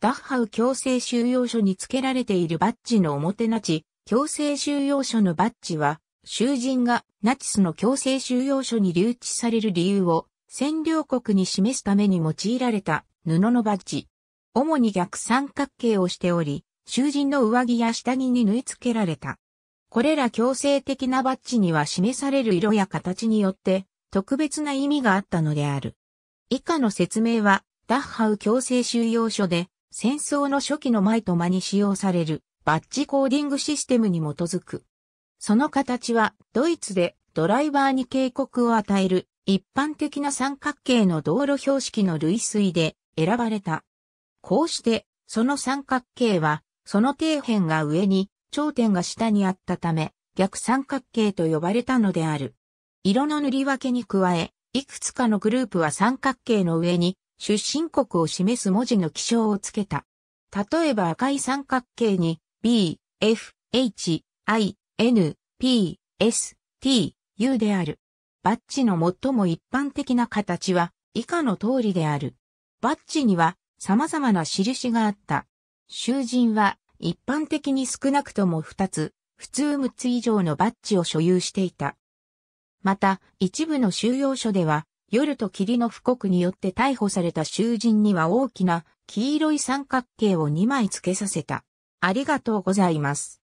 ダッハウ強制収容所に付けられているバッジの表なち、強制収容所のバッジは、囚人がナチスの強制収容所に留置される理由を占領国に示すために用いられた布のバッジ。主に逆三角形をしており、囚人の上着や下着に縫い付けられた。これら強制的なバッジには示される色や形によって特別な意味があったのである。以下の説明はダッハウ強制収容所で戦争の初期の前と間に使用されるバッジコーディングシステムに基づく。その形はドイツでドライバーに警告を与える一般的な三角形の道路標識の類推で選ばれた。こうしてその三角形はその底辺が上に頂点が下にあったため逆三角形と呼ばれたのである。色の塗り分けに加え、いくつかのグループは三角形の上に出身国を示す文字の記章をつけた。例えば赤い三角形に B、F、H、I、N、P、S、T、U である。バッジの最も一般的な形は以下の通りである。バッジには様々な印があった。囚人は一般的に少なくとも2つ、普通6つ以上のバッジを所有していた。また、一部の収容所では夜と霧の布告によって逮捕された囚人には大きな黄色い三角形を2枚付けさせた。ありがとうございます。